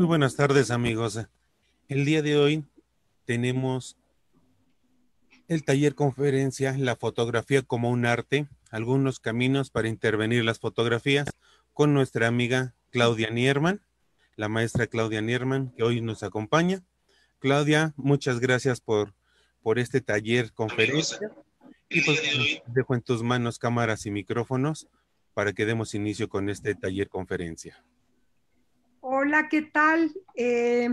Muy buenas tardes amigos. El día de hoy tenemos el taller conferencia La fotografía como un arte, algunos caminos para intervenir las fotografías con nuestra amiga Claudia Nierman, la maestra Claudia Nierman que hoy nos acompaña. Claudia, muchas gracias por, este taller conferencia. Y pues dejo en tus manos cámaras y micrófonos para que demos inicio con este taller conferencia. Hola, ¿qué tal? Eh,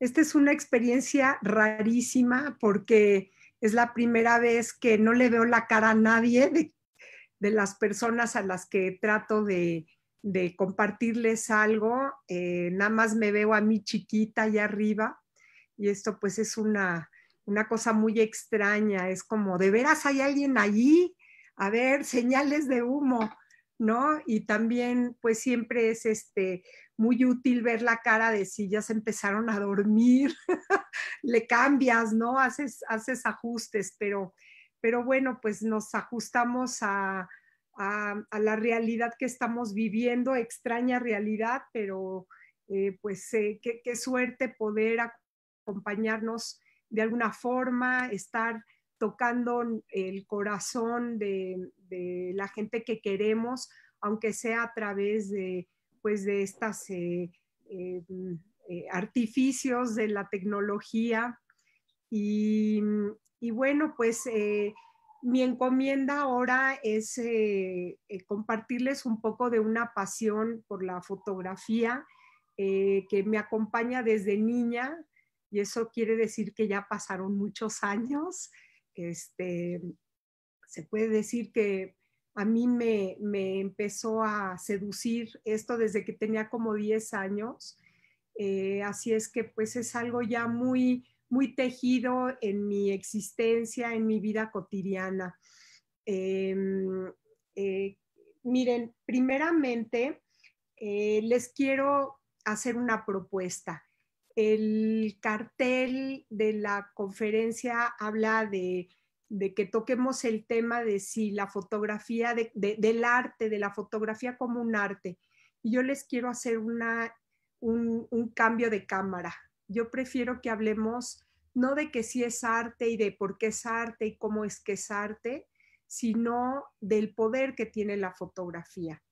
esta es una experiencia rarísima porque es la primera vez que no le veo la cara a nadie de, las personas a las que trato de, compartirles algo. Eh, nada más me veo a mi chiquita allá arriba y esto pues es una, una cosa muy extraña. Es como, ¿de veras hay alguien allí? A ver, señales de humo. Y también, pues siempre es este, muy útil ver la cara de si ya se empezaron a dormir, le cambias, ¿no? Haces, haces ajustes, pero, pero bueno, pues nos ajustamos a, a, la realidad que estamos viviendo, extraña realidad, pero eh, pues eh, qué suerte poder acompañarnos de alguna forma, estar tocando el corazón de, la gente que queremos, aunque sea a través de, pues, de estas eh, eh, mm, eh, artificios de la tecnología. Y, y bueno, pues mi encomienda ahora es compartirles un poco de una pasión por la fotografía que me acompaña desde niña y eso quiere decir que ya pasaron muchos años. Este, se puede decir que a mí me, empezó a seducir esto desde que tenía como 10 años. Eh, así es que pues es algo ya muy, muy tejido en mi existencia, en mi vida cotidiana. Em, eh, miren, primeramente eh, les quiero hacer una propuesta. El cartel de la conferencia habla de de que toquemos el tema de si la fotografía, del arte, de la fotografía como un arte. Y yo les quiero hacer una, un, cambio de cámara. Yo prefiero que hablemos no de que si es arte y de por qué es arte y cómo es que es arte, sino del poder que tiene la fotografía.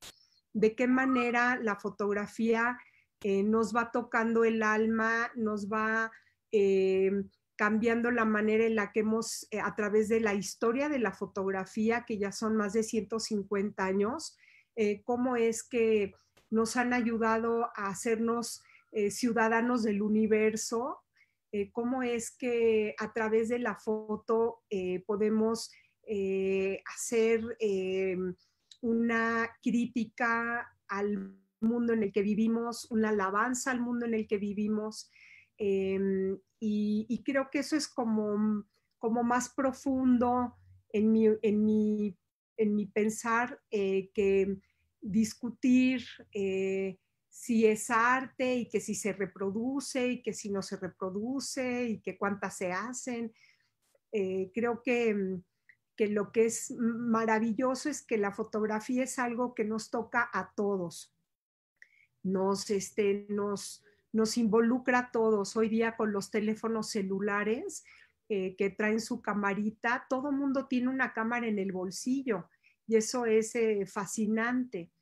De qué manera la fotografía eh, nos va tocando el alma, nos va eh, cambiando la manera en la que hemos, eh, a través de la historia de la fotografía, que ya son más de 150 años, eh, cómo es que nos han ayudado a hacernos eh, ciudadanos del universo, cómo es que a través de la foto podemos hacer una crítica al mundo en el que vivimos, una alabanza al mundo en el que vivimos. Em, y, creo que eso es como, mm, como más profundo en mi, pensar eh, que discutir eh, si es arte y que si se reproduce y que si no se reproduce y que cuántas se hacen. Eh, creo que, mm, que, lo que es maravilloso es que la fotografía es algo que nos toca a todos. Nos, este, nos, nos involucra a todos. Hoy día con los teléfonos celulares eh, que traen su camarita, todo mundo tiene una cámara en el bolsillo y eso es eh, fascinante.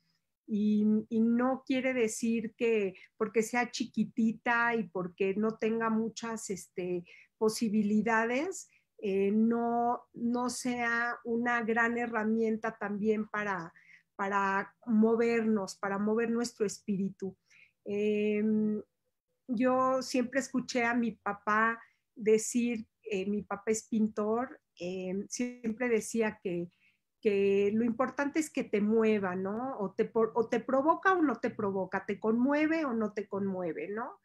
Y, no quiere decir que porque sea chiquitita y porque no tenga muchas este, posibilidades, eh, no, no sea una gran herramienta también para, para movernos, para mover nuestro espíritu. Em, yo siempre escuché a mi papá decir, eh, mi papá es pintor, eh, siempre decía que, lo importante es que te mueva, ¿no? O te, provoca o no te provoca, te conmueve o no te conmueve, ¿no?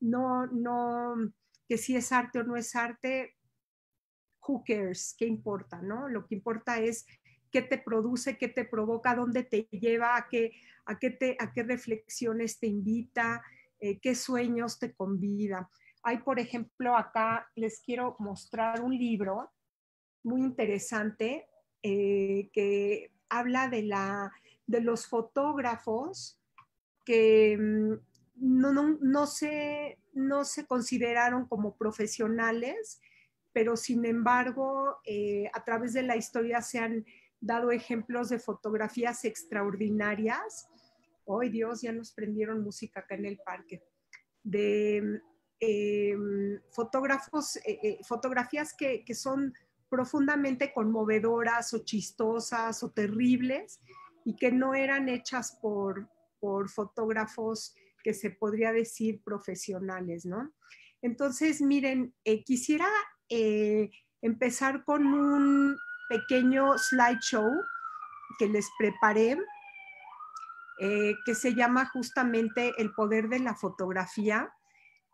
No, no, que si es arte o no es arte, who cares, qué importa, ¿no? Lo que importa es qué te produce, qué te provoca, dónde te lleva, a qué, a a qué reflexiones te invita, eh, qué sueños te convida. Hay, por ejemplo, acá les quiero mostrar un libro muy interesante eh, que habla de, los fotógrafos que mm, no, se, consideraron como profesionales, pero sin embargo, eh, a través de la historia se han dado ejemplos de fotografías extraordinarias ¡Ay, oh, Dios, ya nos prendieron música acá en el parque, de em, fotógrafos, eh, eh, fotografías que, son profundamente conmovedoras o chistosas o terribles y que no eran hechas por, fotógrafos que se podría decir profesionales, ¿no? Entonces, miren, eh, quisiera empezar con un pequeño slideshow que les preparé eh, que se llama justamente El poder de la fotografía.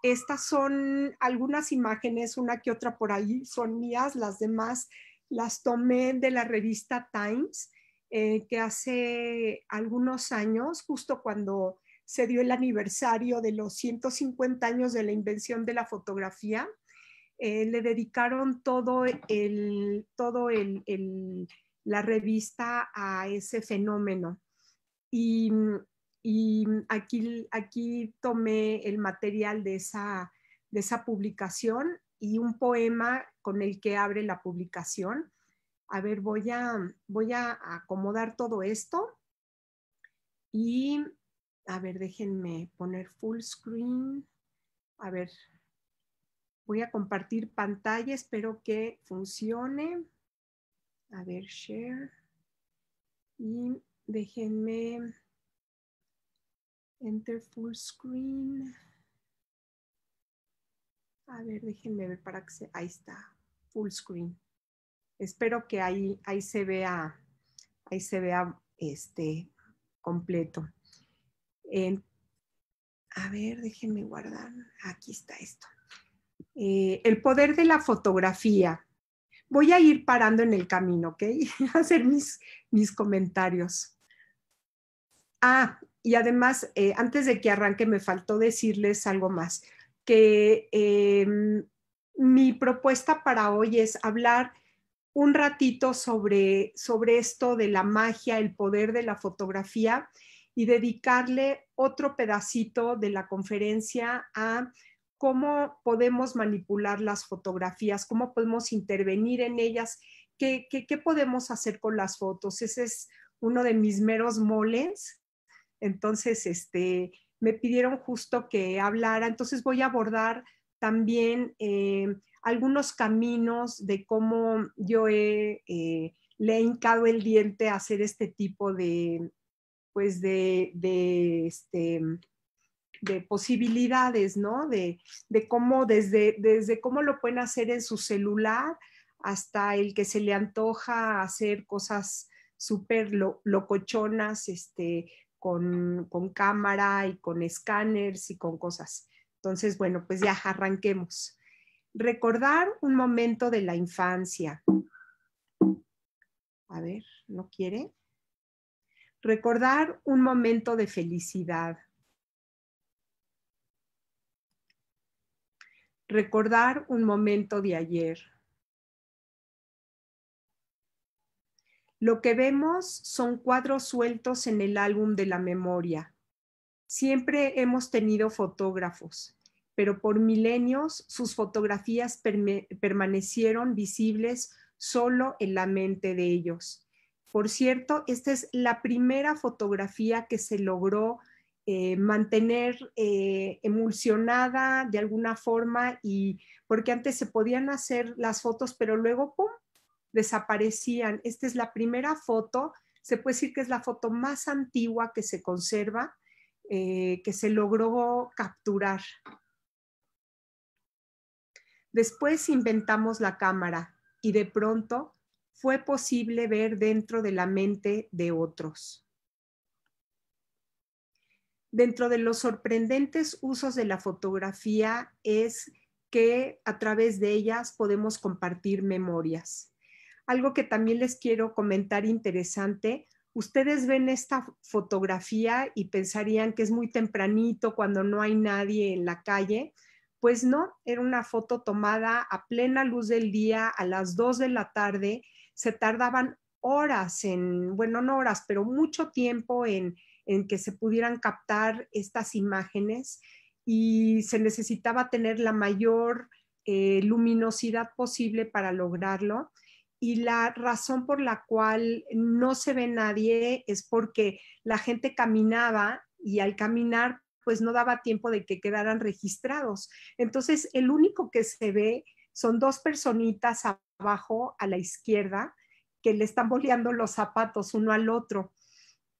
Estas son algunas imágenes, una que otra por ahí son mías, las demás las tomé de la revista Times, eh, que hace algunos años, justo cuando se dio el aniversario de los 150 años de la invención de la fotografía, eh, le dedicaron todo el, todo la revista a ese fenómeno. Y, aquí, tomé el material de esa, publicación y un poema con el que abre la publicación. A ver, voy a, voy a acomodar todo esto. Y, a ver, déjenme poner full screen. A ver, voy a compartir pantalla, espero que funcione. A ver, share. Y Déjenme enter full screen. A ver, déjenme ver para que se... Ahí está, full screen. Espero que ahí, ahí se vea, ahí se vea este completo. a ver, déjenme guardar. Aquí está esto. Eh, el poder de la fotografía. Voy a ir parando en el camino, ¿ok? hacer mis, mis comentarios. Ah, y además, eh, antes de que arranque, me faltó decirles algo más, que em, mi propuesta para hoy es hablar un ratito sobre, esto de la magia, el poder de la fotografía y dedicarle otro pedacito de la conferencia a cómo podemos manipular las fotografías, cómo podemos intervenir en ellas, qué, qué podemos hacer con las fotos. Ese es uno de mis meros moles entonces, este, me pidieron justo que hablara, entonces voy a abordar también eh, algunos caminos de cómo yo eh, le he hincado el diente a hacer este tipo de, pues, este, de, posibilidades, ¿no? De, cómo, desde, desde cómo lo pueden hacer en su celular hasta el que se le antoja hacer cosas súper locochonas, este, con, cámara y con escáneres y con cosas. Entonces, bueno, pues ya arranquemos. Recordar un momento de la infancia. A ver, ¿no quiere? Recordar un momento de felicidad. Recordar un momento de ayer. Lo que vemos son cuadros sueltos en el álbum de la memoria. Siempre hemos tenido fotógrafos, pero por milenios sus fotografías permanecieron visibles solo en la mente de ellos. Por cierto, esta es la primera fotografía que se logró eh, mantener eh, emulsionada de alguna forma y porque antes se podían hacer las fotos, pero luego, ¡pum!, desaparecían. Esta es la primera foto, se puede decir que es la foto más antigua que se conserva, eh, que se logró capturar. Después inventamos la cámara y de pronto fue posible ver dentro de la mente de otros. Dentro de los sorprendentes usos de la fotografía es que a través de ellas podemos compartir memorias. Algo que también les quiero comentar interesante, ustedes ven esta fotografía y pensarían que es muy tempranito cuando no hay nadie en la calle. Pues no, era una foto tomada a plena luz del día, a las 2 de la tarde. Se tardaban horas en, bueno, no horas, pero mucho tiempo en, que se pudieran captar estas imágenes y se necesitaba tener la mayor eh, luminosidad posible para lograrlo y la razón por la cual no se ve nadie es porque la gente caminaba y al caminar pues no daba tiempo de que quedaran registrados. Entonces, el único que se ve son dos personitas abajo a la izquierda que le están boleando los zapatos uno al otro.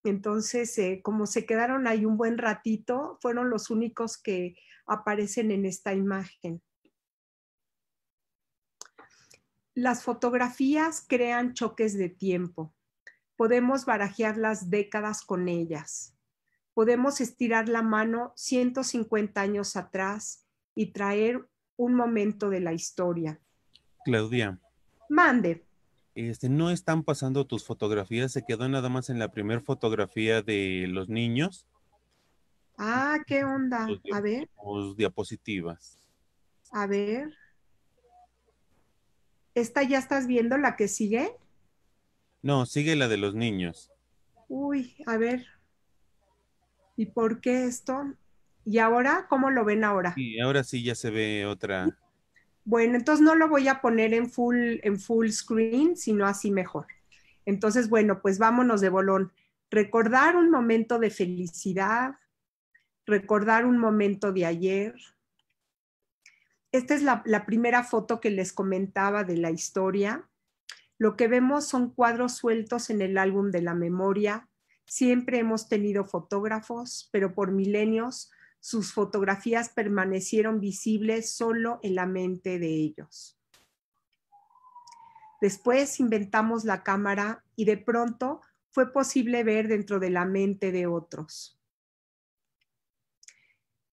Entonces, eh, como se quedaron ahí un buen ratito, fueron los únicos que aparecen en esta imagen. Las fotografías crean choques de tiempo. Podemos barajear las décadas con ellas. Podemos estirar la mano 150 años atrás y traer un momento de la historia. Claudia. Mande. Este, no están pasando tus fotografías, se quedó nada más en la primera fotografía de los niños. Ah, qué onda. A ver. Diapositivas. A ver. ¿Esta ya estás viendo la que sigue? No, sigue la de los niños. Uy, a ver. ¿Y por qué esto? ¿Y ahora? ¿Cómo lo ven ahora? Sí, ahora sí ya se ve otra. Bueno, entonces no lo voy a poner en full, en full screen, sino así mejor. Entonces, bueno, pues vámonos de bolón. Recordar un momento de felicidad, recordar un momento de ayer, esta es la, primera foto que les comentaba de la historia. Lo que vemos son cuadros sueltos en el álbum de la memoria. Siempre hemos tenido fotógrafos, pero por milenios sus fotografías permanecieron visibles solo en la mente de ellos. Después inventamos la cámara y de pronto fue posible ver dentro de la mente de otros.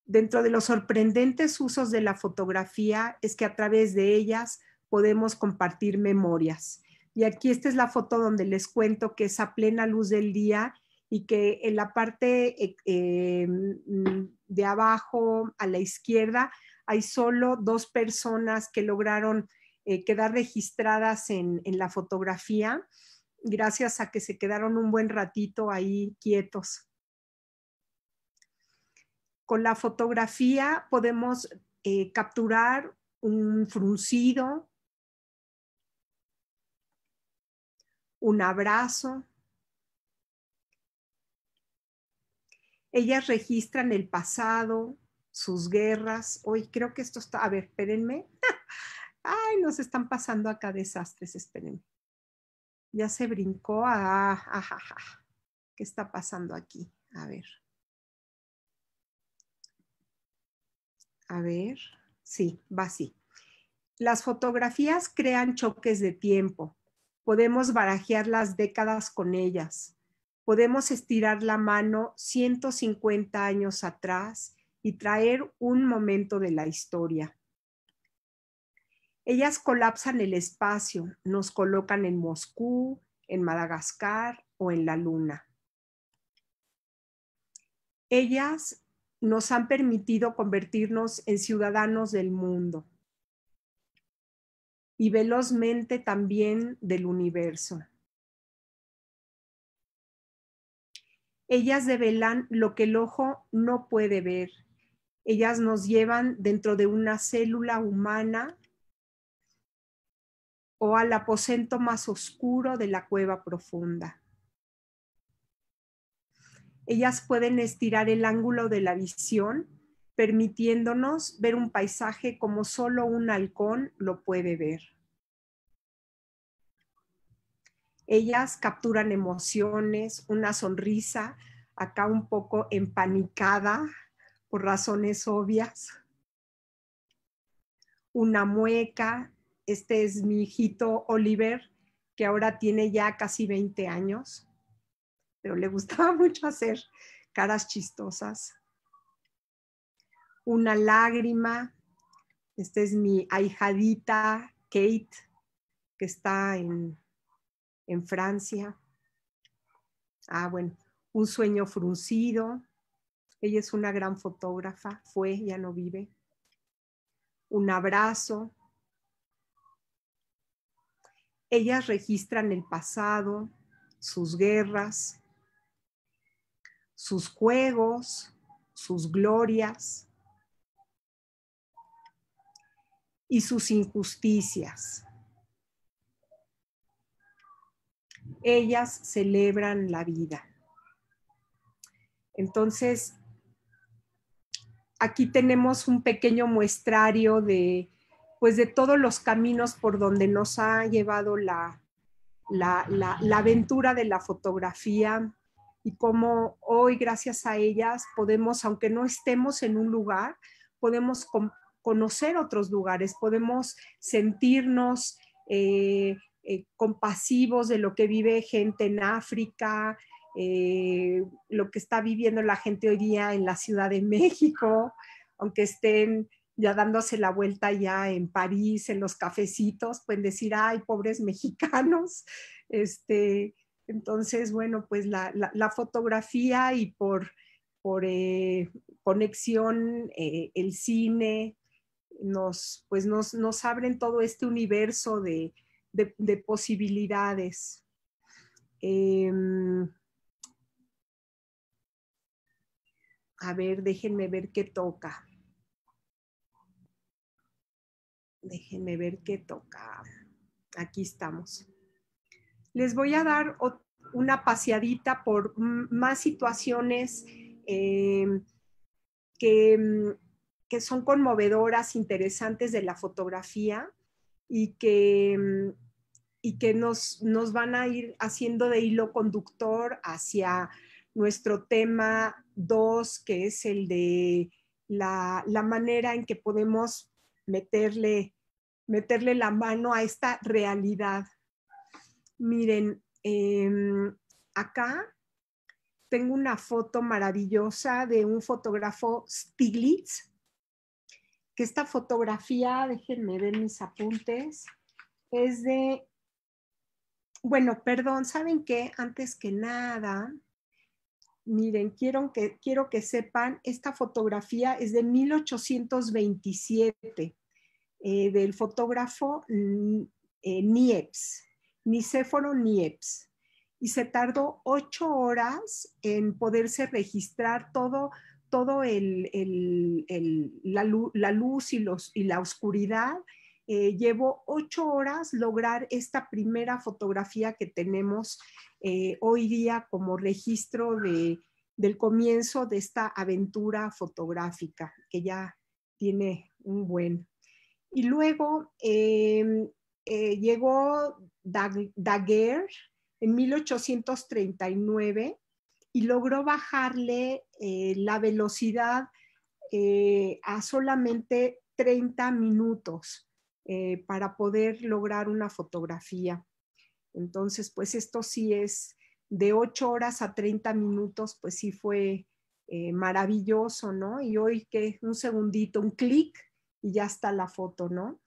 Dentro de los sorprendentes usos de la fotografía es que a través de ellas podemos compartir memorias. Y aquí esta es la foto donde les cuento que es a plena luz del día y que en la parte eh, eh, mm, de abajo a la izquierda hay solo dos personas que lograron eh, quedar registradas en la fotografía gracias a que se quedaron un buen ratito ahí quietos con la fotografía podemos eh, capturar un fruncido, un abrazo. Ellas registran el pasado, sus guerras. Hoy creo que esto está, a ver, espérenme. Ay, nos están pasando acá desastres, espérenme. Ya se brincó. Ah, ah, ah, ¿Qué está pasando aquí? A ver. A ver, sí, va así. Las fotografías crean choques de tiempo. Podemos barajear las décadas con ellas. Podemos estirar la mano 150 años atrás y traer un momento de la historia. Ellas colapsan el espacio, nos colocan en Moscú, en Madagascar o en la Luna. Ellas nos han permitido convertirnos en ciudadanos del mundo y velozmente también del universo. Ellas develan lo que el ojo no puede ver. Ellas nos llevan dentro de una célula humana o al aposento más oscuro de la cueva profunda. Ellas pueden estirar el ángulo de la visión, permitiéndonos ver un paisaje como solo un halcón lo puede ver. Ellas capturan emociones, una sonrisa, acá un poco empanicada por razones obvias, una mueca. Este es mi hijito Oliver, que ahora tiene ya casi 20 años pero le gustaba mucho hacer caras chistosas. Una lágrima. Esta es mi ahijadita Kate, que está en, Francia. Ah, bueno, un sueño fruncido. Ella es una gran fotógrafa, fue, ya no vive. Un abrazo. Ellas registran el pasado, sus guerras, sus juegos, sus glorias y sus injusticias. Ellas celebran la vida. Entonces, aquí tenemos un pequeño muestrario de, pues, de todos los caminos por donde nos ha llevado la aventura de la fotografía y como hoy gracias a ellas podemos, aunque no estemos en un lugar, podemos conocer otros lugares, podemos sentirnos eh, eh, compasivos de lo que vive gente en África, eh, lo que está viviendo la gente hoy día en la Ciudad de México, aunque estén ya dándose la vuelta ya en París, en los cafecitos, pueden decir, ay, pobres mexicanos, este, entonces, bueno, pues la, fotografía y por, eh, conexión eh, el cine nos, pues nos, abren todo este universo de, posibilidades. Em, a ver, déjenme ver qué toca. Déjenme ver qué toca. Aquí estamos les voy a dar una paseadita por más situaciones em, mm, que, son conmovedoras, interesantes de la fotografía y que, mm, y que nos, van a ir haciendo de hilo conductor hacia nuestro tema 2, que es el de la, la, manera en que podemos meterle, meterle la mano a esta realidad Miren, em, acá tengo una foto maravillosa de un fotógrafo Stiglitz, que esta fotografía, déjenme ver mis apuntes, es de, bueno, perdón, ¿saben qué? Antes que nada, miren, quiero que, sepan, esta fotografía es de 1827, eh, del fotógrafo eh, ni ni EPS y se tardó ocho horas en poderse registrar todo, todo el, la, la, luz y, los, y la oscuridad. Eh, llevó ocho horas lograr esta primera fotografía que tenemos eh, hoy día como registro de, del comienzo de esta aventura fotográfica, que ya tiene un buen. Y luego eh, eh, llegó Daguerre en 1839 y logró bajarle eh, la velocidad eh, a solamente 30 minutos para poder lograr una fotografía. Entonces, pues esto sí es de 8 horas a 30 minutos, pues sí fue maravilloso, ¿no? Y hoy que un segundito, un clic y ya está la foto, ¿no?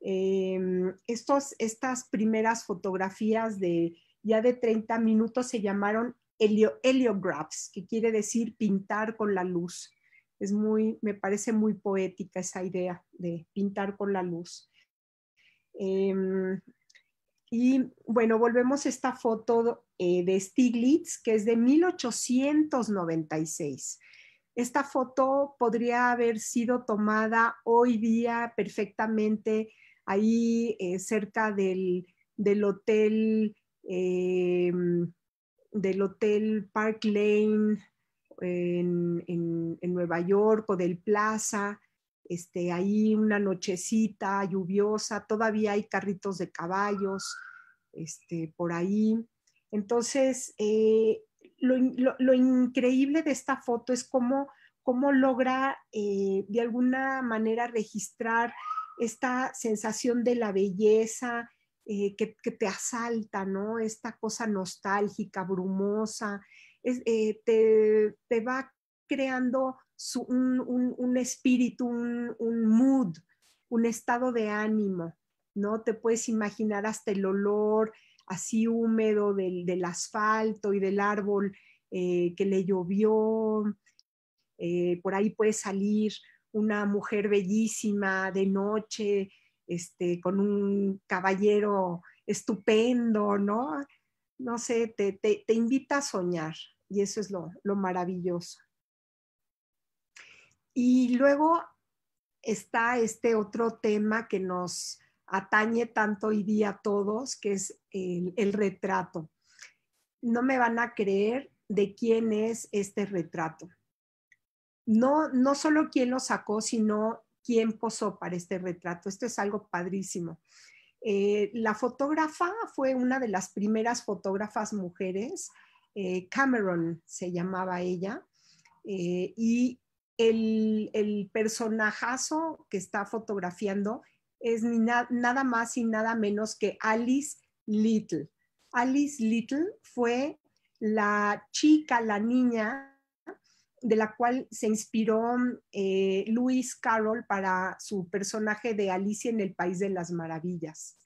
Em, estas primeras fotografías de ya de 30 minutos se llamaron heliographs, que quiere decir pintar con la luz. Es muy, me parece muy poética esa idea de pintar con la luz. Em, y bueno, volvemos a esta foto eh, de Stiglitz, que es de 1896. Esta foto podría haber sido tomada hoy día perfectamente ahí eh, cerca del, hotel, eh, del hotel Park Lane en, Nueva York o del Plaza. Este, ahí una nochecita lluviosa, todavía hay carritos de caballos este, por ahí. Entonces, eh, lo, increíble de esta foto es cómo, cómo logra de alguna manera registrar esta sensación de la belleza eh, que, te asalta, ¿no? Esta cosa nostálgica, brumosa, eh, te, va creando un, un, espíritu, un, mood, un estado de ánimo, ¿no? Te puedes imaginar hasta el olor así húmedo del, asfalto y del árbol eh, que le llovió, por ahí puede salir una mujer bellísima de noche, este, con un caballero estupendo, ¿no? No sé, te, invita a soñar y eso es lo, maravilloso. Y luego está este otro tema que nos atañe tanto hoy día a todos, que es el, retrato. No me van a creer de quién es este retrato no, no solo quién lo sacó, sino quién posó para este retrato. Esto es algo padrísimo. Eh, la fotógrafa fue una de las primeras fotógrafas mujeres, eh, Cameron se llamaba ella, eh, y el, el, personajazo que está fotografiando es nada más y nada menos que Alice Little. Alice Little fue la chica, la niña de la cual se inspiró eh, Luis Carroll para su personaje de Alicia en el País de las Maravillas.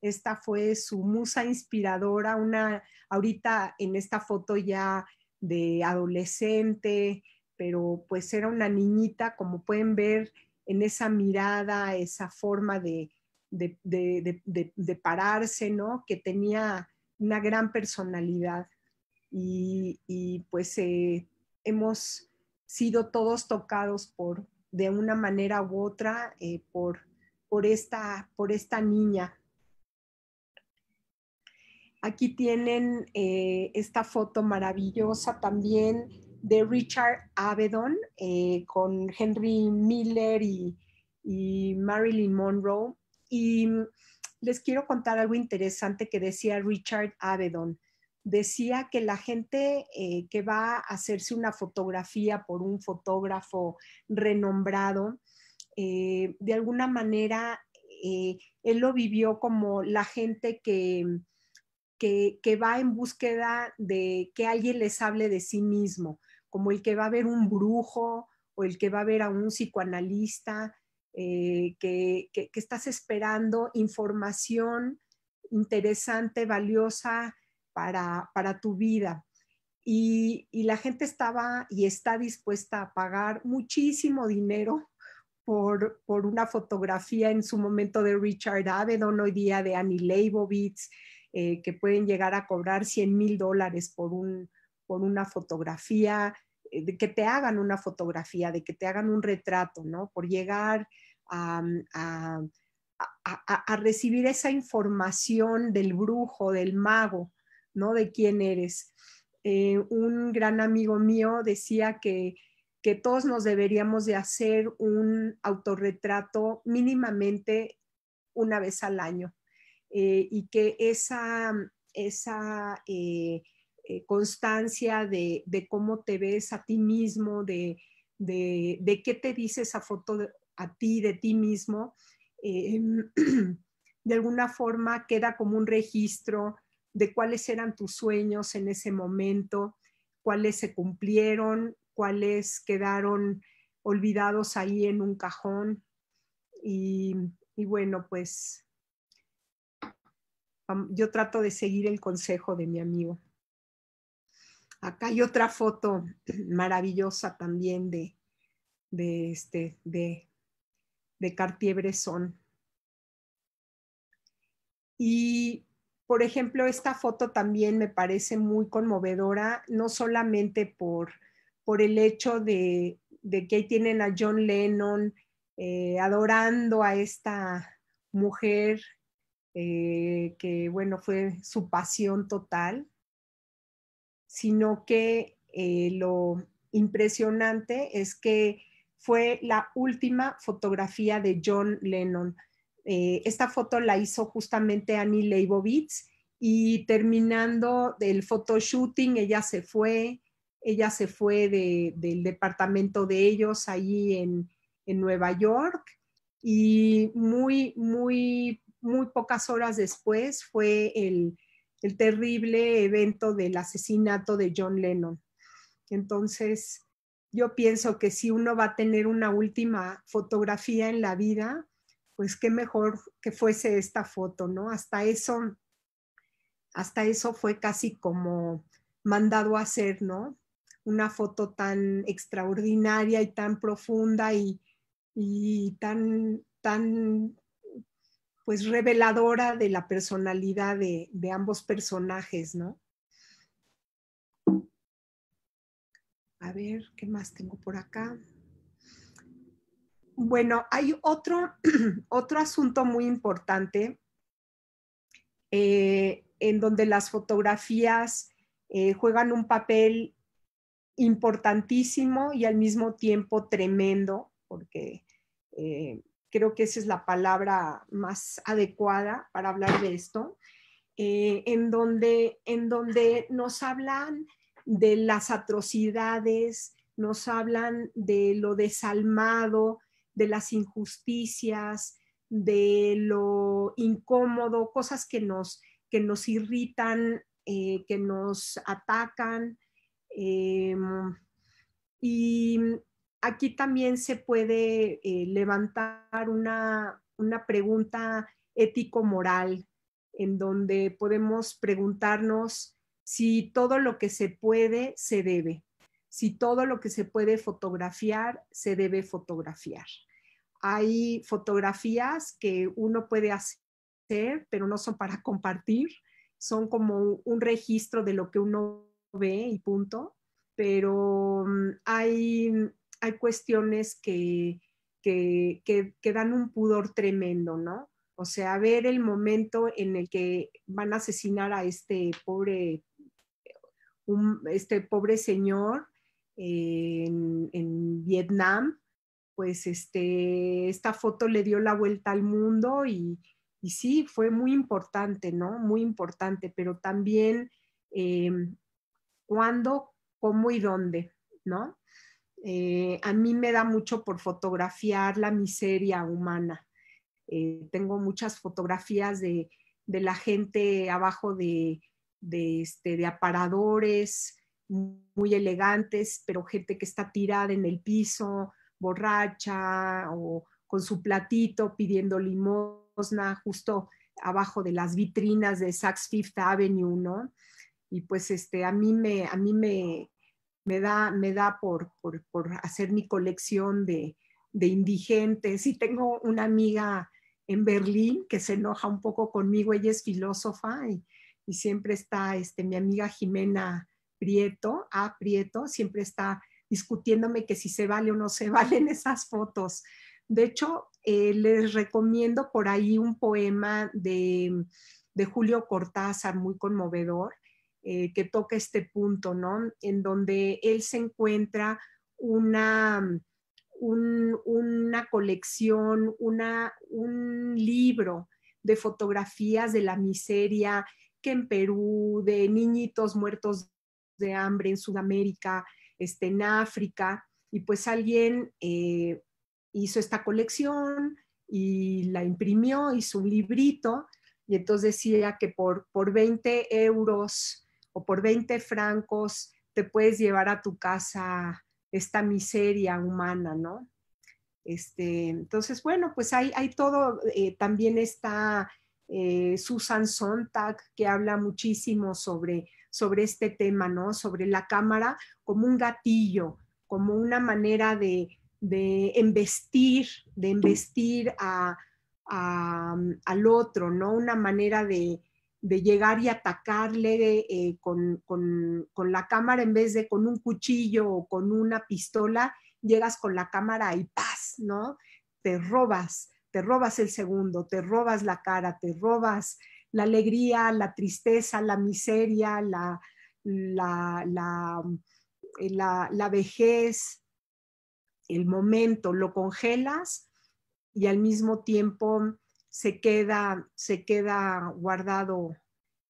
Esta fue su musa inspiradora, una ahorita en esta foto ya de adolescente, pero pues era una niñita, como pueden ver en esa mirada, esa forma de, pararse, ¿no? Que tenía una gran personalidad y, pues eh, hemos sido todos tocados por, de una manera u otra, eh, por, esta, niña. Aquí tienen eh, esta foto maravillosa también de Richard Avedon eh, con Henry Miller y, y Marilyn Monroe. Y les quiero contar algo interesante que decía Richard Avedon decía que la gente eh, que va a hacerse una fotografía por un fotógrafo renombrado, eh, de alguna manera eh, él lo vivió como la gente que, que, va en búsqueda de que alguien les hable de sí mismo, como el que va a ver un brujo o el que va a ver a un psicoanalista, que, que, que, estás esperando información interesante, valiosa, para, tu vida. Y, la gente estaba y está dispuesta a pagar muchísimo dinero por, una fotografía en su momento de Richard Avedon, hoy día de Annie Leibovitz, eh, que pueden llegar a cobrar 100 mil dólares por, por una fotografía, eh, de que te hagan una fotografía, de que te hagan un retrato, ¿no? Por llegar a, recibir esa información del brujo, del mago, ¿no? De quién eres. Eh, un gran amigo mío decía que, todos nos deberíamos de hacer un autorretrato mínimamente una vez al año eh, y que esa, esa eh, constancia de, cómo te ves a ti mismo, de, qué te dice esa foto a ti, de ti mismo, de alguna forma queda como un registro de cuáles eran tus sueños en ese momento, cuáles se cumplieron, cuáles quedaron olvidados ahí en un cajón. Y, bueno, pues yo trato de seguir el consejo de mi amigo. Acá hay otra foto maravillosa también de, de, este, de, de Cartier-Bresson. Y por ejemplo, esta foto también me parece muy conmovedora, no solamente por, el hecho de, que ahí tienen a John Lennon eh, adorando a esta mujer eh, que, bueno, fue su pasión total, sino que eh, lo impresionante es que fue la última fotografía de John Lennon. Eh, esta foto la hizo justamente Annie Leibovitz y terminando el photoshooting, ella se fue, ella se fue del departamento de ellos ahí en, en Nueva York y muy, muy, muy pocas horas después fue el, el terrible evento del asesinato de John Lennon. Entonces, yo pienso que si uno va a tener una última fotografía en la vida, pues qué mejor que fuese esta foto, ¿no? Hasta eso, hasta eso fue casi como mandado a hacer, ¿no? Una foto tan extraordinaria y tan profunda y, y tan, tan, pues reveladora de la personalidad de, de ambos personajes, ¿no? A ver, ¿qué más tengo por acá? Bueno, hay otro, asunto muy importante eh, en donde las fotografías eh, juegan un papel importantísimo y al mismo tiempo tremendo, porque eh, creo que esa es la palabra más adecuada para hablar de esto, en donde nos hablan de las atrocidades, nos hablan de lo desalmado, de las injusticias, de lo incómodo, cosas que nos, que nos irritan, eh, que nos atacan. Eh, y aquí también se puede eh, levantar una pregunta ético-moral, en donde podemos preguntarnos si todo lo que se puede se debe si todo lo que se puede fotografiar se debe fotografiar. Hay fotografías que uno puede hacer, pero no son para compartir, son como un registro de lo que uno ve y punto, pero mm, hay, hay cuestiones que, dan un pudor tremendo, ¿no? O sea, ver el momento en el que van a asesinar a este pobre, este pobre señor en, Vietnam, pues este, esta foto le dio la vuelta al mundo y, sí, fue muy importante, ¿no? Muy importante, pero también em, cuándo, cómo y dónde, ¿no? Eh, a mí me da mucho por fotografiar la miseria humana. Eh, tengo muchas fotografías de, la gente abajo de, este, de aparadores, muy elegantes, pero gente que está tirada en el piso, borracha o con su platito pidiendo limosna justo abajo de las vitrinas de Saks Fifth Avenue, ¿no? Y pues este, a mí me, a mí me, me da, me da por, hacer mi colección de, indigentes. Y tengo una amiga en Berlín que se enoja un poco conmigo, ella es filósofa y, y siempre está este, mi amiga Jimena Prieto, A. Prieto, siempre está discutiéndome que si se vale o no se valen esas fotos. De hecho, eh, les recomiendo por ahí un poema de, Julio Cortázar, muy conmovedor, eh, que toca este punto, ¿no? En donde él se encuentra una, una colección, una, un libro de fotografías de la miseria que en Perú, de niñitos muertos de hambre en Sudamérica, este, en África, y pues alguien eh, hizo esta colección y la imprimió, hizo un librito, y entonces decía que por, por 20 euros o por 20 francos te puedes llevar a tu casa esta miseria humana, ¿no? Este, entonces, bueno, pues hay, hay todo, eh, también está eh, Susan Sontag, que habla muchísimo sobre sobre este tema, ¿no? Sobre la cámara como un gatillo, como una manera de, de investir, de investir al otro, ¿no? Una manera de, de llegar y atacarle eh, con, con, con, la cámara en vez de con un cuchillo o con una pistola, llegas con la cámara y paz, ¿no? Te robas, te robas el segundo, te robas la cara, te robas la alegría, la tristeza, la miseria, la, eh, la, la, vejez, el momento, lo congelas y al mismo tiempo se queda, se queda guardado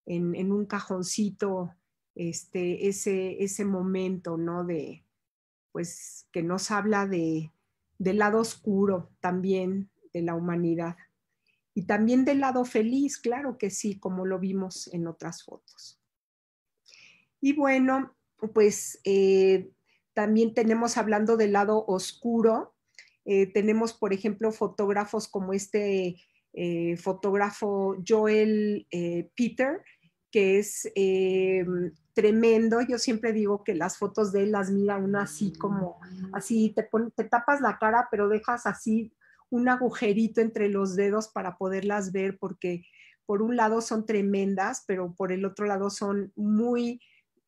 en, en un cajoncito este, ese, ese momento, ¿no? De, pues, que nos habla de, del lado oscuro también de la humanidad. Y también del lado feliz, claro que sí, como lo vimos en otras fotos. Y bueno, pues eh, también tenemos hablando del lado oscuro, eh, tenemos por ejemplo fotógrafos como este eh, fotógrafo Joel Peter, que es tremendo. Yo siempre digo que las fotos de él las mira uno así como, así te tapas la cara, pero dejas así un agujerito entre los dedos para poderlas ver porque por un lado son tremendas, pero por el otro lado son muy,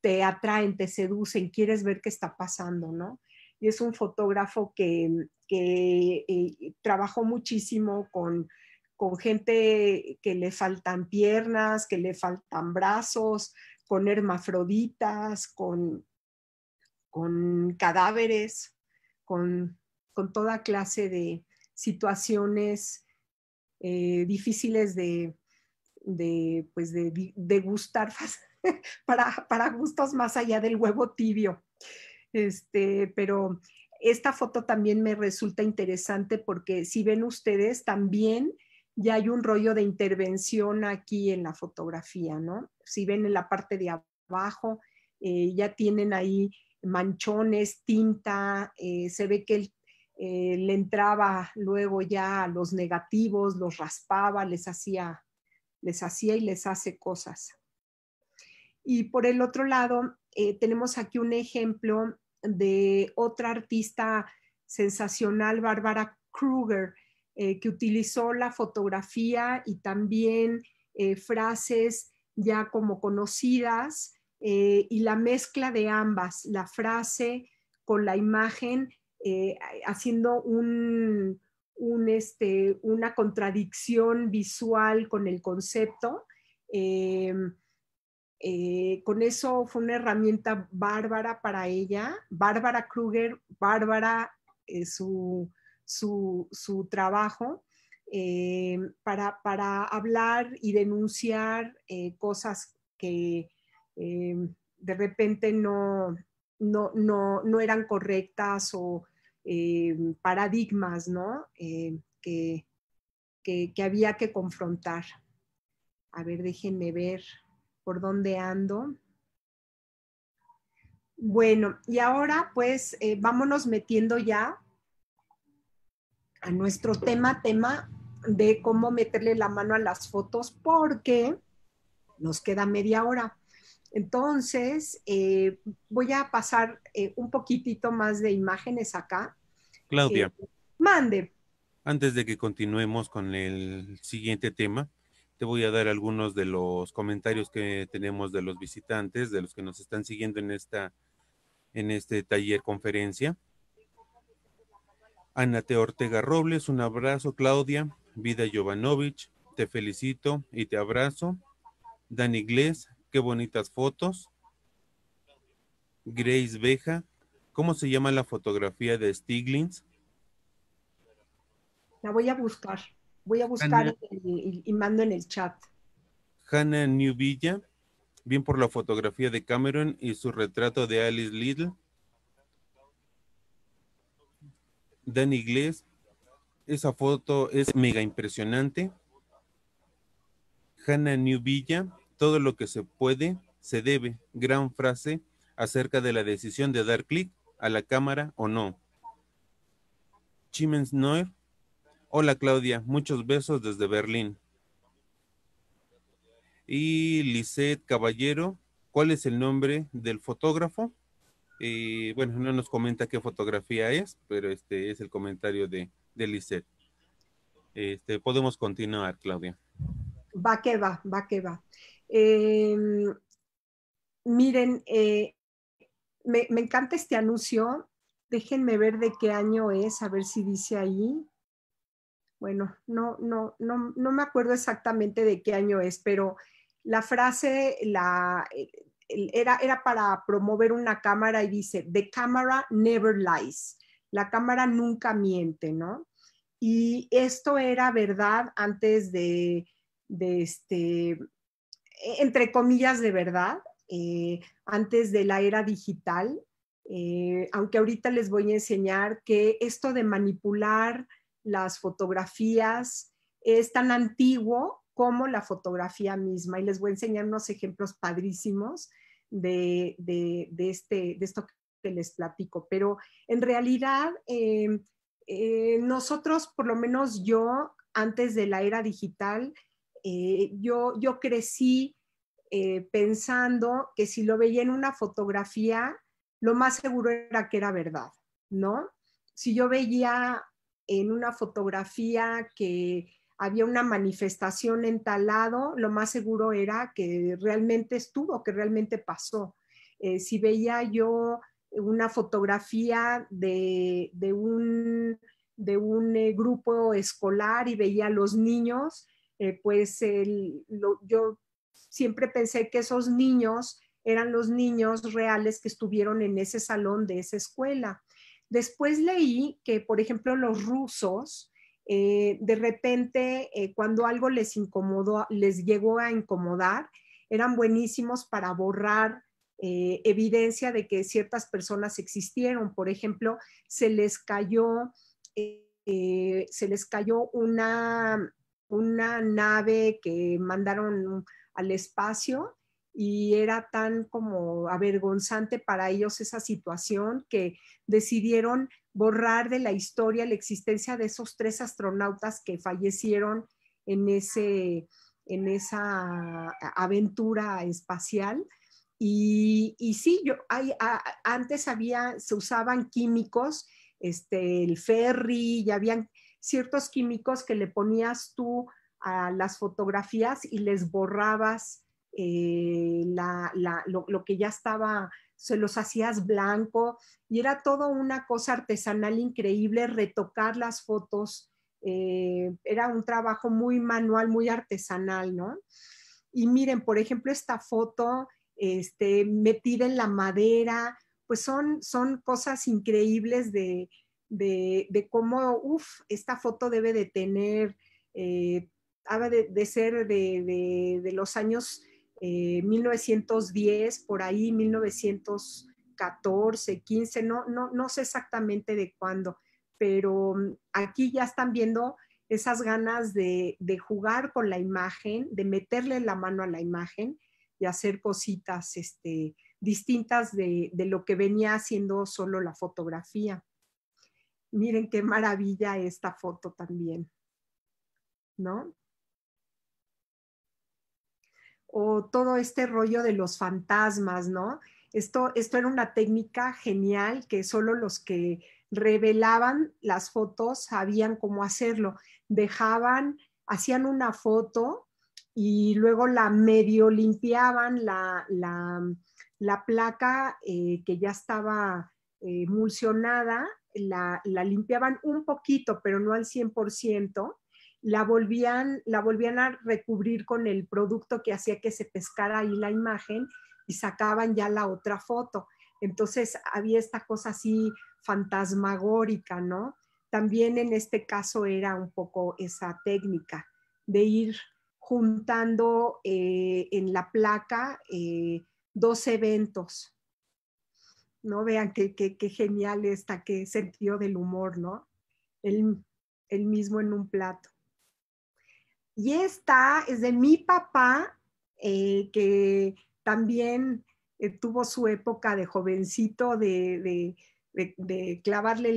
te atraen, te seducen, quieres ver qué está pasando, ¿no? Y es un fotógrafo que, eh, trabajó muchísimo con, con gente que le faltan piernas, que le faltan brazos, con hermafroditas, con, con cadáveres, con, con toda clase de, situaciones eh, difíciles de, pues de, gustar para, gustos más allá del huevo tibio. Este, pero esta foto también me resulta interesante porque si ven ustedes también ya hay un rollo de intervención aquí en la fotografía, ¿no? Si ven en la parte de abajo, eh, ya tienen ahí manchones, tinta, eh, se ve que el eh, le entraba luego ya a los negativos, los raspaba, les hacía, les hacía y les hace cosas. Y por el otro lado, eh, tenemos aquí un ejemplo de otra artista sensacional, Bárbara Kruger, eh, que utilizó la fotografía y también frases ya como conocidas y la mezcla de ambas, la frase con la imagen eh, haciendo un, este, una contradicción visual con el concepto. Eh, eh, con eso fue una herramienta bárbara para ella. Bárbara Kruger, bárbara su, trabajo para, hablar y denunciar cosas que de repente no, no, no eran correctas o Em, paradigmas, ¿no? Em, que, había que confrontar. A ver, déjenme ver por dónde ando. Bueno, y ahora pues eh, vámonos metiendo ya a nuestro tema, tema de cómo meterle la mano a las fotos, porque nos queda media hora. Entonces, eh, voy a pasar eh, un poquitito más de imágenes acá. Claudia. Eh, mande. Antes de que continuemos con el siguiente tema, te voy a dar algunos de los comentarios que tenemos de los visitantes, de los que nos están siguiendo en esta en este taller conferencia. Ana T. Ortega Robles, un abrazo, Claudia, Vida Jovanovich, te felicito y te abrazo. Dani Iglesias, qué bonitas fotos. Grace Beja, ¿cómo se llama la fotografía de Stiglins? La voy a buscar. Voy a buscar y, mando en el chat. Hannah Villa, bien por la fotografía de Cameron y su retrato de Alice Little. Danny Glees, esa foto es mega impresionante. Hannah Villa, todo lo que se puede, se debe. Gran frase acerca de la decisión de dar clic a la cámara o no. Chimens Noir. Hola Claudia, muchos besos desde Berlín. Y Lisette Caballero, ¿cuál es el nombre del fotógrafo? Eh, bueno, no nos comenta qué fotografía es, pero este es el comentario de, de Lisette. Este, podemos continuar, Claudia. Va que va, va que va. Em, miren, eh, me, encanta este anuncio. Déjenme ver de qué año es, a ver si dice ahí. Bueno, no, no, no, no me acuerdo exactamente de qué año es, pero la frase la, era, era para promover una cámara y dice, The camera never lies. La cámara nunca miente, ¿no? Y esto era verdad antes de, de, este, e, entre comillas, de verdad, eh, antes de la era digital, eh, aunque ahorita les voy a enseñar que esto de manipular las fotografías es tan antiguo como la fotografía misma. Y les voy a enseñar unos ejemplos padrísimos de, este, esto que les platico. Pero en realidad, eh, nosotros, por lo menos yo, antes de la era digital, eh, yo, crecí eh, pensando que si lo veía en una fotografía, lo más seguro era que era verdad, ¿no? Si yo veía en una fotografía que había una manifestación en tal lado, lo más seguro era que realmente estuvo, que realmente pasó. Eh, si veía yo una fotografía de, un, grupo escolar y veía a los niños, eh, pues yo siempre pensé que esos niños eran los niños reales que estuvieron en ese salón de esa escuela. Después leí que, por ejemplo, los rusos, eh, de repente, eh, cuando algo les incomodó, les llegó a incomodar, eran buenísimos para borrar evidencia de que ciertas personas existieron. Por ejemplo, se les cayó, se les cayó una, una nave que mandaron al espacio y era tan como avergonzante para ellos esa situación que decidieron borrar de la historia la existencia de esos tres astronautas que fallecieron en, ese, en esa aventura espacial. Y, sí, yo, antes había, se usaban químicos, este, el ferry, ya habían ciertos químicos que le ponías tú a las fotografías y les borrabas eh, lo, que ya estaba, se los hacías blanco y era todo una cosa artesanal increíble, retocar las fotos, eh, era un trabajo muy manual, muy artesanal, ¿no? Y miren, por ejemplo, esta foto este, metida en la madera, pues son, son cosas increíbles de, de, cómo, uff, esta foto debe de tener, eh, debe de, ser de, los años 1910, eh, por ahí 1914, 15, no, sé exactamente de cuándo, pero mm, aquí ya están viendo esas ganas de, jugar con la imagen, de meterle la mano a la imagen y hacer cositas este, distintas de, de, lo que venía haciendo solo la fotografía. Miren qué maravilla esta foto también, ¿no? O todo este rollo de los fantasmas, ¿no? Esto, esto era una técnica genial que solo los que revelaban las fotos sabían cómo hacerlo. Dejaban, hacían una foto y luego la medio limpiaban la, placa eh, que ya estaba eh, emulsionada la, limpiaban un poquito, pero no al 100%, la volvían, la volvían a recubrir con el producto que hacía que se pescara ahí la imagen y sacaban ya la otra foto. Entonces había esta cosa así fantasmagórica, ¿no? También en este caso era un poco esa técnica de ir juntando eh, en la placa eh, dos eventos, ¿no? Vean qué, qué, genial está, qué sentido del humor, ¿no? Él, mismo en un plato. Y esta es de mi papá, eh, que también eh, tuvo su época de jovencito de, clavarle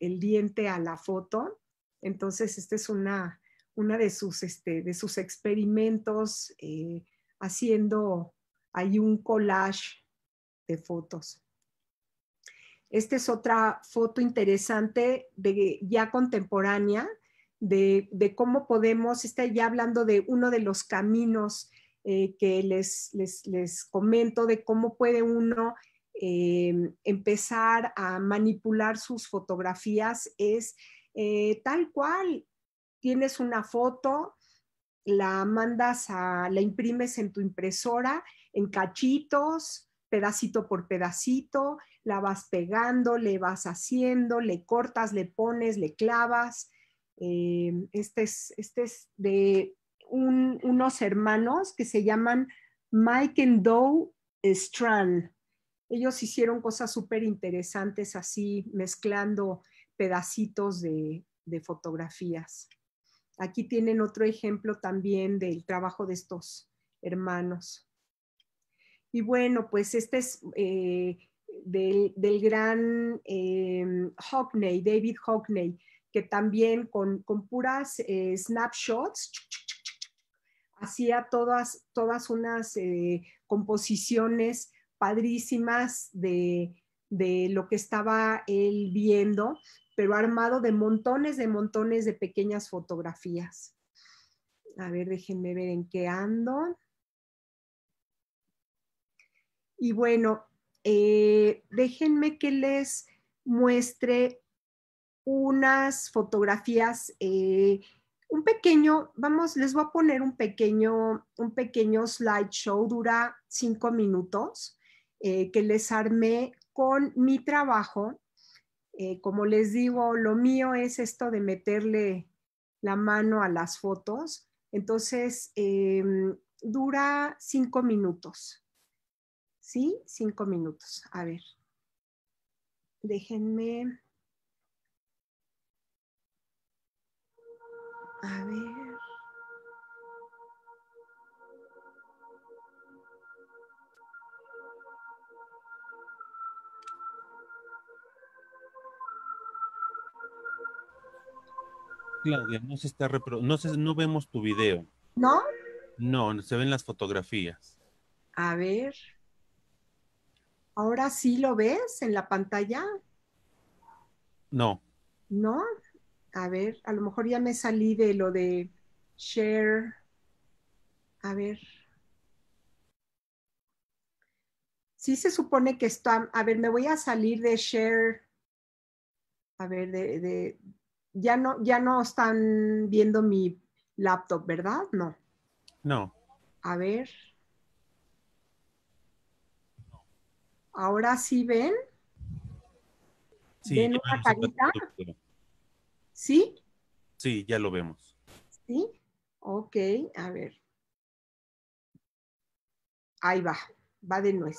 el, diente a la foto. Entonces, esta es una, de, sus, este, de sus experimentos eh, haciendo ahí un collage de fotos. Esta es otra foto interesante de ya contemporánea de, cómo podemos, está ya hablando de uno de los caminos eh, que les, les, les, comento de cómo puede uno eh, empezar a manipular sus fotografías es eh, tal cual, tienes una foto, la mandas a, la imprimes en tu impresora en cachitos, pedacito por pedacito, la vas pegando, le vas haciendo, le cortas, le pones, le clavas. Eh, este, este, es, de unos hermanos que se llaman Mike and Doe Strand. Ellos hicieron cosas súper interesantes así, mezclando pedacitos de fotografías. Aquí tienen otro ejemplo también del trabajo de estos hermanos. Y bueno, pues este es eh, del, gran em, Hockney, David Hockney, que también con, puras eh, snapshots hacía todas, todas unas eh, composiciones padrísimas de, de lo que estaba él viendo, pero armado de montones de montones de pequeñas fotografías. A ver, déjenme ver en qué ando. Y bueno, eh, déjenme que les muestre unas fotografías, eh, un pequeño, vamos, les voy a poner un pequeño, un pequeño slideshow, dura cinco minutos, eh, que les armé con mi trabajo. como les digo, lo mío es esto de meterle la mano a las fotos. Entonces, em, dura cinco minutos. ¿sí? Cinco minutos. A ver, déjenme. A ver. Claudia, no se está repro no, se, no vemos tu video. ¿No? No, se ven las fotografías. A ver. ¿Ahora sí lo ves en la pantalla? No. ¿No? A ver, a lo mejor ya me salí de lo de share. A ver. Sí se supone que está, a ver, me voy a salir de share. A ver, de, de ya no, ya no están viendo mi laptop, ¿verdad? No. No. A ver, ahora sí ven. Sí, ¿Ven una carita? ¿Sí? Sí, ya lo vemos. ¿Sí? Ok, a ver. Ahí va, va de nuez.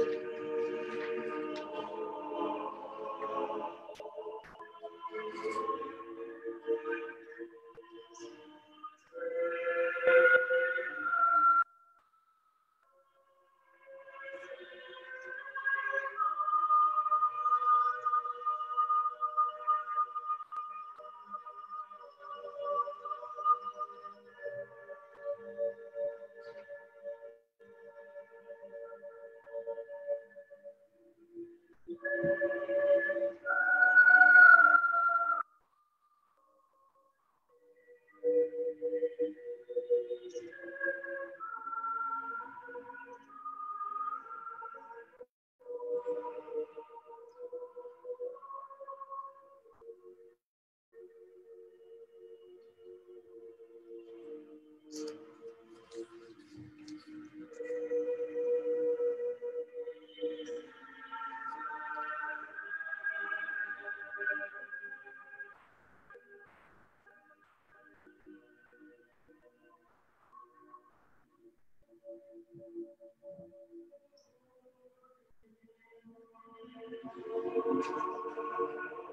Thank you.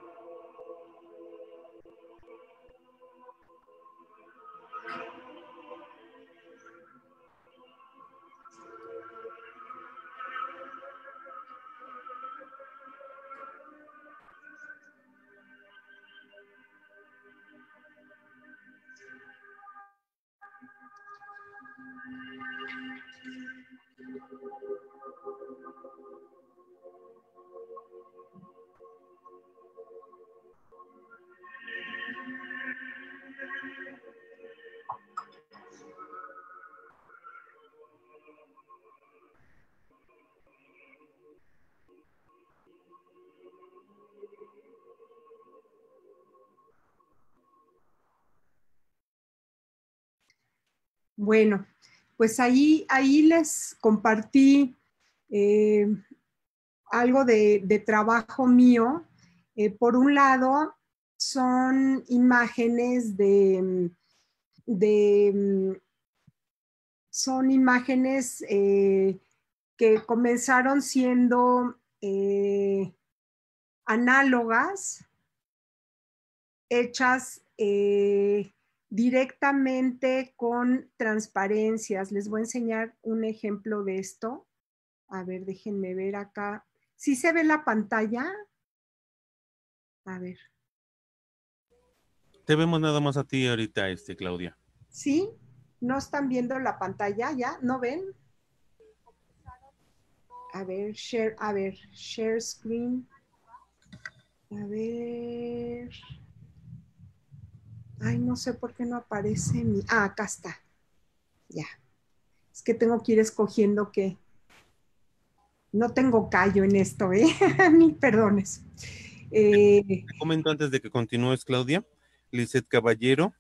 Bueno, pues ahí, les compartí eh, algo de, trabajo mío. Eh, por un lado, son imágenes de, son imágenes eh, que comenzaron siendo análogas, hechas directamente con transparencias. Les voy a enseñar un ejemplo de esto. A ver, déjenme ver acá. ¿Sí se ve la pantalla? A ver. Te vemos nada más a ti ahorita, este, Claudia. ¿Sí? ¿No están viendo la pantalla ya? ¿No ven? A ver, share, a ver, share screen. A ver. Ay, no sé por qué no aparece mi... Ah, acá está. Ya. Es que tengo que ir escogiendo que... No tengo callo en esto, ¿eh? Mil perdones. Eh... comento antes de que continúes, Claudia. Lizeth Caballero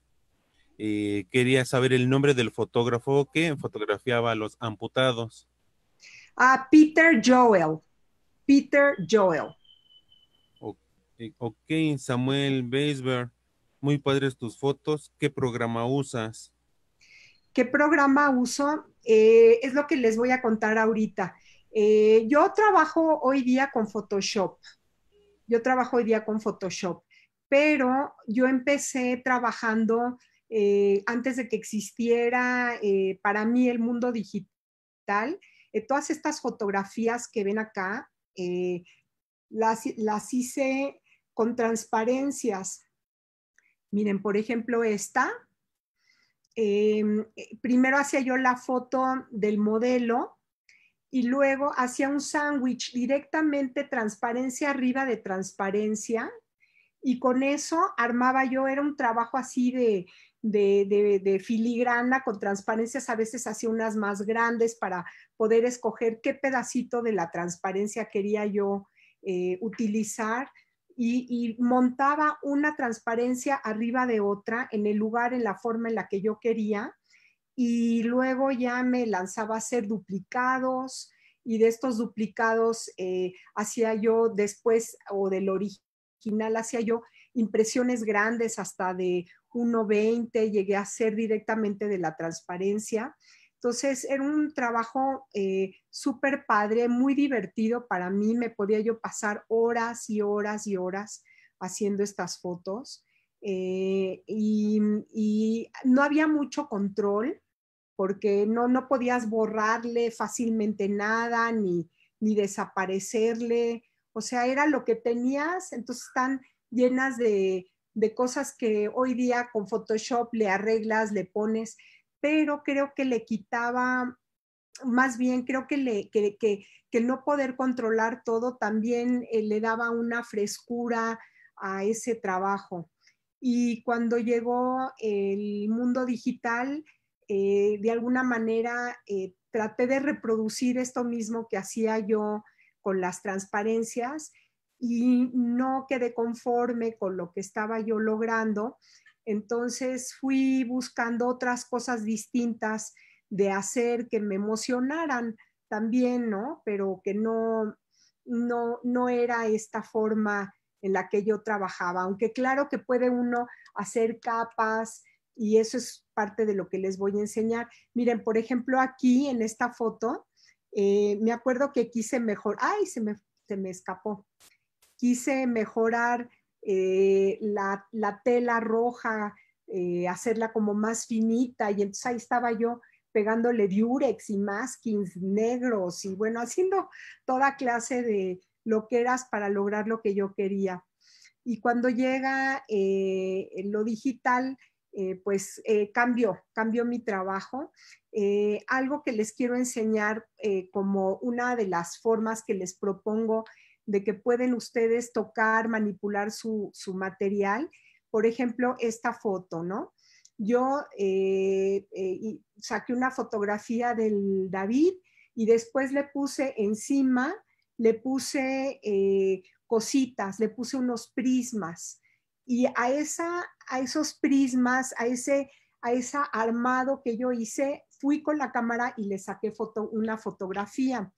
eh, quería saber el nombre del fotógrafo que fotografiaba a los amputados. Ah, Peter Joel. Peter Joel. Ok, Samuel Beisberg. Muy padres tus fotos. ¿Qué programa usas? ¿Qué programa uso? Eh, es lo que les voy a contar ahorita. Eh, yo trabajo hoy día con Photoshop. Yo trabajo hoy día con Photoshop, pero yo empecé trabajando eh, antes de que existiera para mí el mundo digital. todas estas fotografías que ven acá, las, las hice con transparencias Miren, por ejemplo, esta. Em, eh, primero hacía yo la foto del modelo y luego hacía un sándwich directamente transparencia arriba de transparencia y con eso armaba yo, era un trabajo así de, de, filigrana con transparencias, a veces hacía unas más grandes para poder escoger qué pedacito de la transparencia quería yo eh, utilizar y, montaba una transparencia arriba de otra en el lugar, en la forma en la que yo quería. Y luego ya me lanzaba a hacer duplicados y de estos duplicados eh, hacía yo después, o del original hacía yo impresiones grandes hasta de 1.20, llegué a hacer directamente de la transparencia entonces era un trabajo eh, súper padre, muy divertido para mí. Me podía yo pasar horas y horas y horas haciendo estas fotos. Eh, y, no había mucho control porque no, podías borrarle fácilmente nada ni, desaparecerle. O sea, era lo que tenías. Entonces están llenas de, de cosas que hoy día con Photoshop le arreglas, le pones pero creo que le quitaba más bien creo que, que, que, no poder controlar todo también eh, le daba una frescura a ese trabajo. Y cuando llegó el mundo digital, eh, de alguna manera eh, traté de reproducir esto mismo que hacía yo con las transparencias y no quedé conforme con lo que estaba yo logrando entonces fui buscando otras cosas distintas de hacer que me emocionaran también, ¿no? Pero que no, no, no era esta forma en la que yo trabajaba, aunque claro que puede uno hacer capas y eso es parte de lo que les voy a enseñar. Miren, por ejemplo, aquí en esta foto, eh, me acuerdo que quise mejorar, ay, se me escapó, quise mejorar eh, la, tela roja, eh, hacerla como más finita, y entonces ahí estaba yo pegándole diurex y maskings negros y bueno, haciendo toda clase de lo que eras para lograr lo que yo quería. Y cuando llega eh, lo digital, pues cambió, cambió mi trabajo. algo que les quiero enseñar como una de las formas que les propongo de que pueden ustedes tocar, manipular su, material. Por ejemplo, esta foto, ¿no? Yo eh, eh, saqué una fotografía del David y después le puse encima, le puse eh, cositas, le puse unos prismas. Y a, esa, a esos prismas, a ese, a armado que yo hice, fui con la cámara y le saqué foto, una fotografía.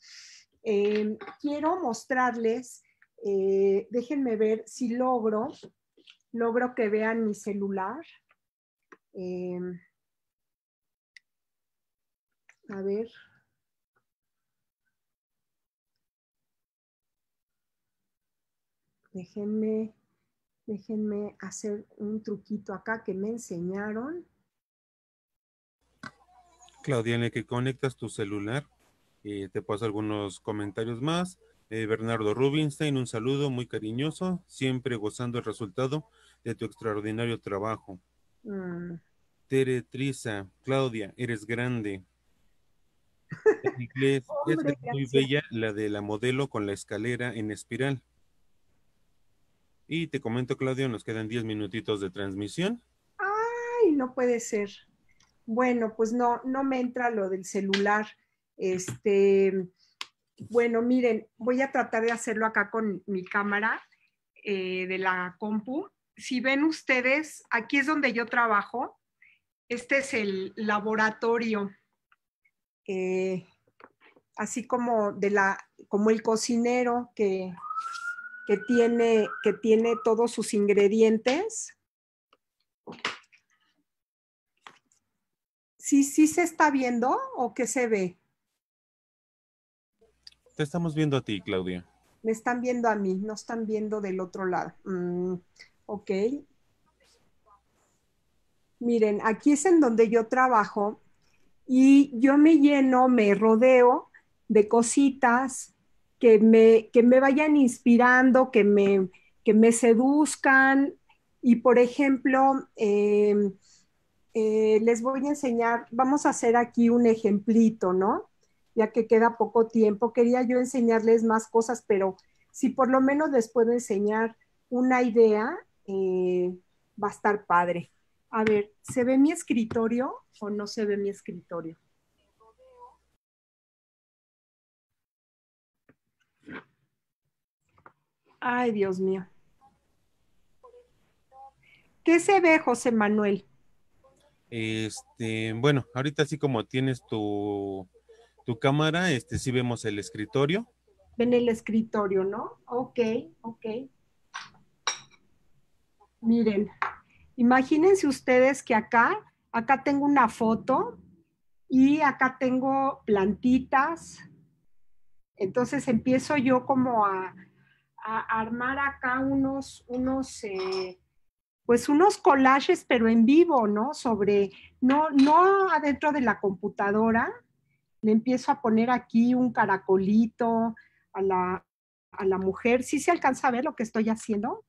Eh, quiero mostrarles, eh, déjenme ver si logro, logro que vean mi celular. Eh, a ver. Déjenme, déjenme hacer un truquito acá que me enseñaron. Claudia, que conectas tu celular, eh, te paso algunos comentarios más. Eh, Bernardo Rubinstein, un saludo muy cariñoso, siempre gozando el resultado de tu extraordinario trabajo. Mm. Tere Triza, Claudia, eres grande. es muy bella la de la modelo con la escalera en espiral. Y te comento, Claudia, nos quedan 10 minutitos de transmisión. Ay, no puede ser. Bueno, pues no, no me entra lo del celular. Este, bueno, miren, voy a tratar de hacerlo acá con mi cámara eh, de la compu. Si ven ustedes, aquí es donde yo trabajo. Este es el laboratorio, eh, así como, de la, como el cocinero que, que, tiene, que tiene todos sus ingredientes. ¿Sí, ¿Sí se está viendo o qué se ve? estamos viendo a ti, Claudia. Me están viendo a mí, no están viendo del otro lado. Mm, ok. Miren, aquí es en donde yo trabajo y yo me lleno, me rodeo de cositas que me, que me vayan inspirando, que me, que me seduzcan. Y por ejemplo, eh, eh, les voy a enseñar, vamos a hacer aquí un ejemplito, ¿no? ya que queda poco tiempo. Quería yo enseñarles más cosas, pero si por lo menos les puedo enseñar una idea, eh, va a estar padre. A ver, ¿se ve mi escritorio o no se ve mi escritorio? Ay, Dios mío. ¿Qué se ve, José Manuel? Este, bueno, ahorita sí como tienes tu cámara, este, si vemos el escritorio. Ven el escritorio, ¿no? Ok, ok. Miren, imagínense ustedes que acá, acá tengo una foto y acá tengo plantitas. Entonces empiezo yo como a, armar acá unos, unos, eh, pues unos collages, pero en vivo, ¿no? Sobre, no, no adentro de la computadora, le empiezo a poner aquí un caracolito a la, mujer. ¿Sí se alcanza a ver lo que estoy haciendo?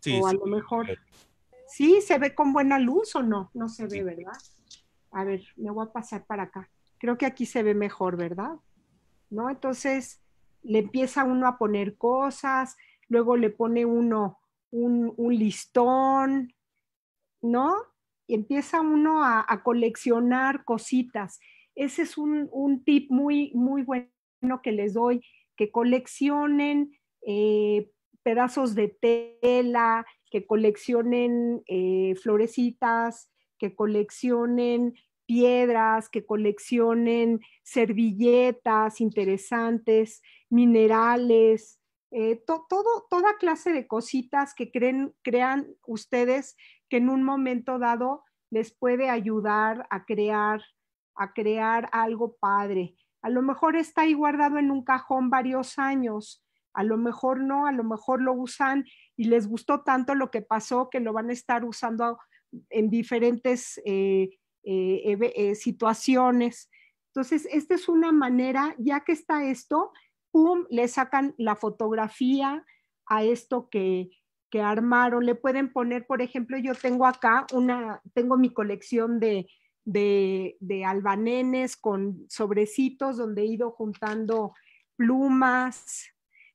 Sí. O a lo mejor... Sí, se ve con buena luz o no, no se ve, ¿verdad? A ver, me voy a pasar para acá. Creo que aquí se ve mejor, ¿verdad? ¿No? Entonces le empieza uno a poner cosas, luego le pone uno un, listón, ¿no? Y empieza uno a, a coleccionar cositas. Ese es un, tip muy, muy bueno que les doy, que coleccionen eh, pedazos de tela, que coleccionen eh, florecitas, que coleccionen piedras, que coleccionen servilletas interesantes, minerales, eh, todo, toda clase de cositas que creen, crean ustedes que en un momento dado les puede ayudar a crear a crear algo padre. A lo mejor está ahí guardado en un cajón varios años, a lo mejor no, a lo mejor lo usan y les gustó tanto lo que pasó que lo van a estar usando en diferentes eh, eh, eh, situaciones. Entonces, esta es una manera, ya que está esto, ¡pum!, le sacan la fotografía a esto que, que armaron. Le pueden poner, por ejemplo, yo tengo acá una, tengo mi colección de, de, albanenes con sobrecitos donde he ido juntando plumas.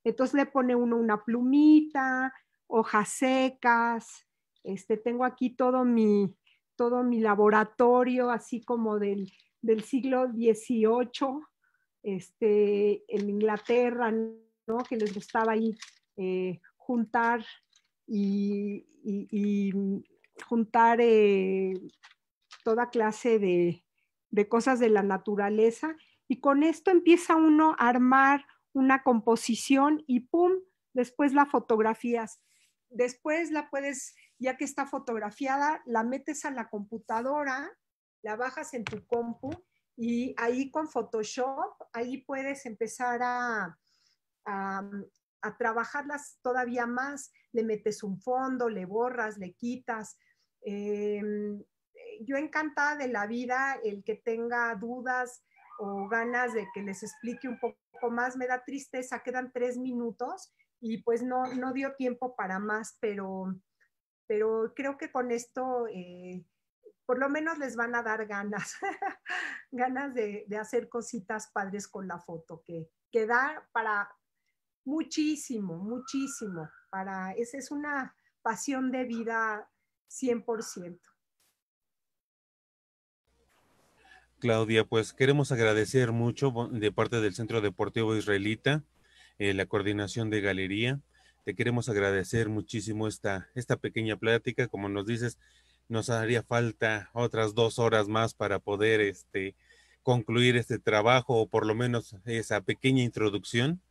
Entonces le pone uno una plumita, hojas secas. Este, tengo aquí todo mi, todo mi laboratorio, así como del, siglo XVIII, este, en Inglaterra, que les gustaba ahí eh, juntar y, mm, juntar eh, toda clase de, cosas de la naturaleza y con esto empieza uno a armar una composición y ¡pum! Después la fotografías. Después la puedes, ya que está fotografiada, la metes a la computadora, la bajas en tu compu y ahí con Photoshop, ahí puedes empezar a, a, trabajarlas todavía más. Le metes un fondo, le borras, le quitas. Em, eh, yo encantada de la vida, el que tenga dudas o ganas de que les explique un poco más, me da tristeza, quedan tres minutos y pues no, dio tiempo para más, pero, pero creo que con esto eh, por lo menos les van a dar ganas, ganas de, hacer cositas padres con la foto, que, da para muchísimo, muchísimo, para, esa es una pasión de vida 100%. Claudia, pues queremos agradecer mucho de parte del Centro Deportivo Israelita eh, la coordinación de galería. Te queremos agradecer muchísimo esta, esta pequeña plática. Como nos dices, nos haría falta otras dos horas más para poder este, concluir este trabajo o por lo menos esa pequeña introducción.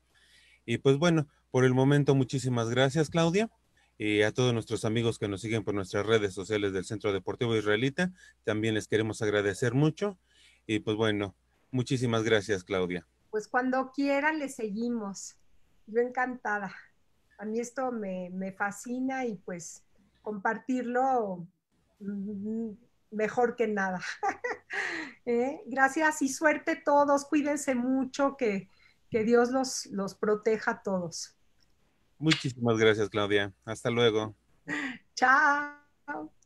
Y pues bueno, por el momento muchísimas gracias Claudia y eh, a todos nuestros amigos que nos siguen por nuestras redes sociales del Centro Deportivo Israelita. También les queremos agradecer mucho y pues bueno, muchísimas gracias, Claudia. Pues cuando quieran le seguimos. Yo encantada. A mí esto me, me fascina y pues compartirlo mm, mejor que nada. ¿Eh? Gracias y suerte a todos. Cuídense mucho, que, Dios los, los proteja a todos. Muchísimas gracias, Claudia. Hasta luego. Chao.